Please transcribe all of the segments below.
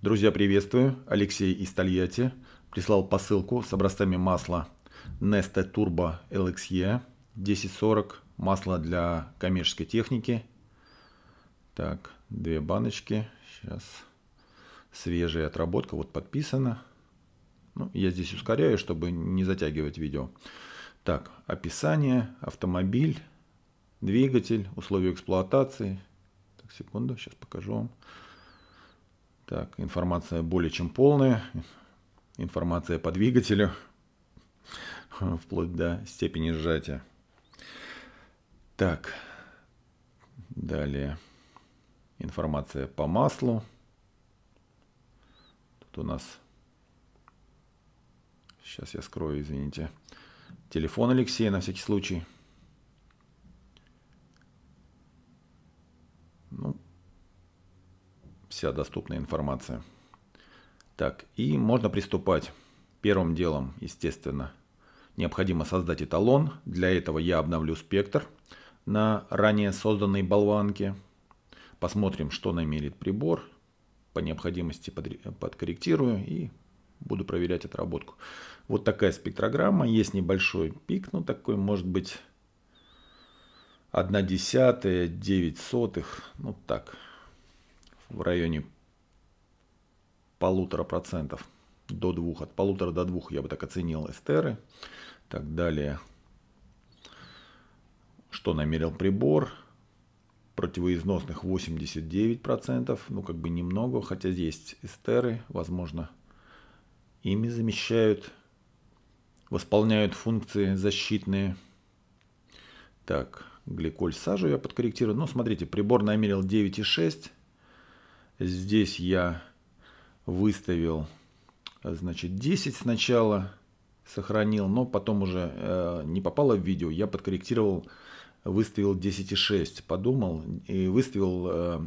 Друзья, приветствую. Алексей из Тольятти прислал посылку с образцами масла Neste Turbo LXE 1040. Масло для коммерческой техники. Так, две баночки. Сейчас свежая отработка. Вот подписано. Ну, я здесь ускоряю, чтобы не затягивать видео. Так, описание, автомобиль, двигатель, условия эксплуатации. Так, секунду, сейчас покажу вам. Так, информация более чем полная. Информация по двигателю, вплоть до степени сжатия. Так, далее информация по маслу. Тут у нас, сейчас я скрою, извините, телефон Алексея на всякий случай. вся доступная информация. Так, и можно приступать. Первым делом, естественно, необходимо создать эталон. Для этого я обновлю спектр на ранее созданной болванке. Посмотрим, что намерит прибор. По необходимости подкорректирую и буду проверять отработку. Вот такая спектрограмма. Есть небольшой пик, ну такой может быть 1 десятая, 9 сотых. Ну так, в районе полутора процентов до двух, от полутора до двух я бы так оценил эстеры. Так далее, что намерил прибор, противоизносных 89%, ну как бы немного, хотя есть эстеры, возможно, ими замещают, восполняют функции защитные. Так, гликоль сажу я подкорректирую. Ну, смотрите, прибор намерил 9,6, Здесь я выставил, значит, 10 сначала сохранил, но потом уже э, не попало в видео. Я подкорректировал, выставил 10,6, подумал и выставил э,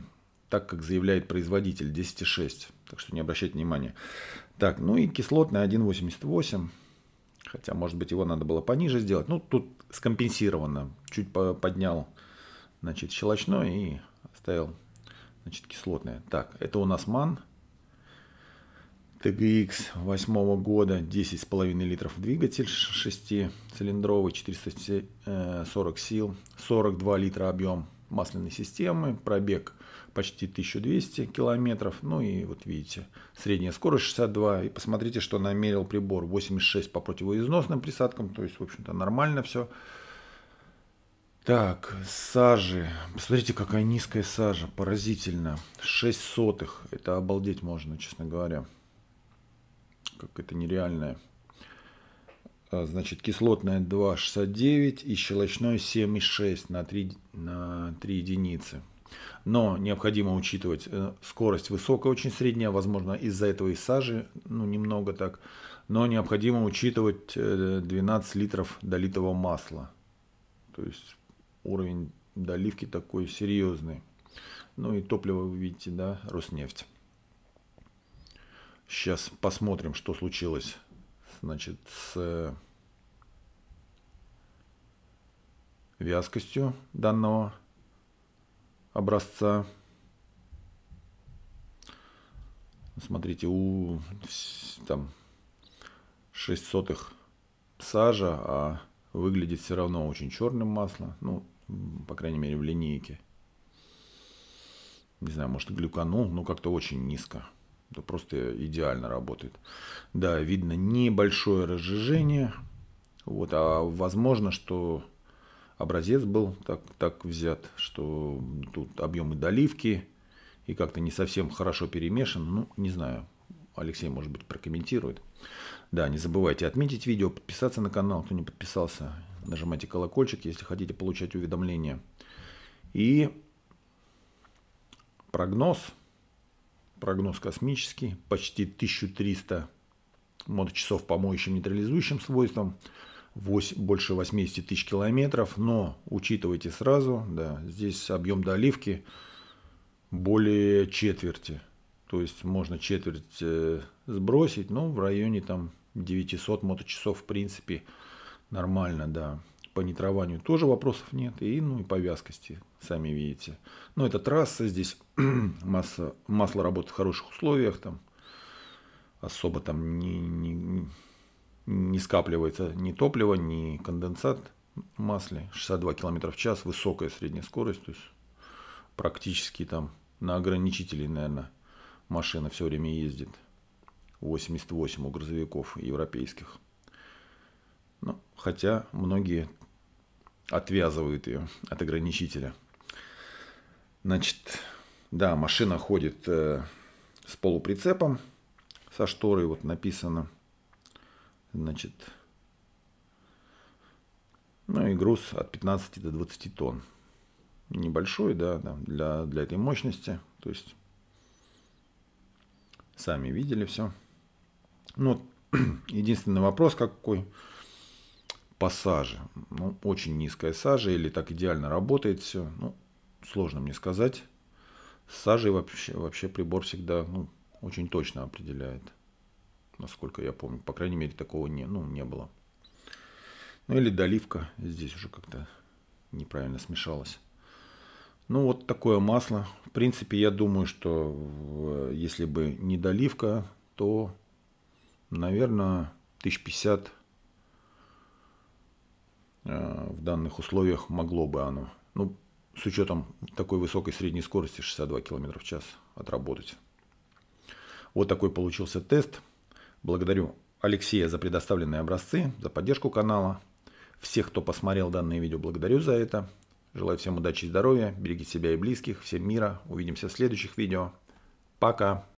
так, как заявляет производитель, 10,6. Так что не обращайте внимания. Так, ну и кислотная 1,88. Хотя, может быть, его надо было пониже сделать. Ну, тут скомпенсировано. Чуть поднял, значит, щелочной и оставил Значит, кислотная. Так, это у нас ман. ТГХ 8 года, 10,5 литров двигатель, 6-цилиндровый, 440 э, сил, 42 литра объем масляной системы, пробег почти 1200 километров. Ну и вот видите, средняя скорость 62. И посмотрите, что намерил прибор 86 по противоизносным присадкам. То есть, в общем-то, нормально все. Так, сажи. Посмотрите, какая низкая сажа. Поразительно. 6 сотых. Это обалдеть можно, честно говоря. Как это нереальное. А, значит, кислотная 2,69 и щелочной 7,6 на 3, на 3 единицы. Но необходимо учитывать э, скорость высокая, очень средняя, возможно, из-за этого и сажи, ну, немного так. Но необходимо учитывать 12 э, литров долитого масла. То есть уровень доливки такой серьезный. Ну и топливо вы видите, да, Роснефть. Сейчас посмотрим, что случилось, значит, с вязкостью данного образца. Смотрите, у там 6 сотых сажа, а выглядит все равно очень черным масло. Ну, по крайней мере, в линейке. Не знаю, может, глюканул, но как-то очень низко. Да просто идеально работает. Да, видно небольшое разжижение. Вот, а возможно, что образец был так, так взят, что тут объемы доливки и как-то не совсем хорошо перемешан. Ну, не знаю. Алексей, может быть, прокомментирует. Да, не забывайте отметить видео, подписаться на канал, кто не подписался. Нажимайте колокольчик, если хотите получать уведомления. И прогноз. Прогноз космический. Почти 1300 моточасов по моющим нейтрализующим свойствам. 8, больше 80 тысяч километров. Но учитывайте сразу, да, здесь объем доливки более четверти. То есть можно четверть э, сбросить, но ну, в районе там 900 моточасов в принципе нормально, да. По нитрованию тоже вопросов нет. И, ну, и по вязкости, сами видите. Но это трасса, здесь масса, масло работает в хороших условиях, там особо там не, не, не скапливается ни топливо, ни конденсат в масле. 62 км в час, высокая средняя скорость, то есть практически там на ограничителей, наверное, машина все время ездит. 88 у грузовиков европейских хотя многие отвязывают ее от ограничителя. Значит, да, машина ходит э, с полуприцепом, со шторой, вот написано. Значит, ну и груз от 15 до 20 тонн. Небольшой, да, да для, для этой мощности. То есть, сами видели все. Ну, единственный вопрос какой – по саже. Ну, очень низкая сажа или так идеально работает все. Ну, сложно мне сказать. С сажей вообще, вообще прибор всегда ну, очень точно определяет. Насколько я помню. По крайней мере, такого не, ну, не было. Ну или доливка. Здесь уже как-то неправильно смешалась. Ну вот такое масло. В принципе, я думаю, что если бы не доливка, то, наверное, 1050 Э, в данных условиях могло бы оно, ну, с учетом такой высокой средней скорости 62 км в час отработать. Вот такой получился тест. Благодарю Алексея за предоставленные образцы, за поддержку канала. Всех, кто посмотрел данное видео, благодарю за это. Желаю всем удачи и здоровья, берегите себя и близких, всем мира. Увидимся в следующих видео. Пока!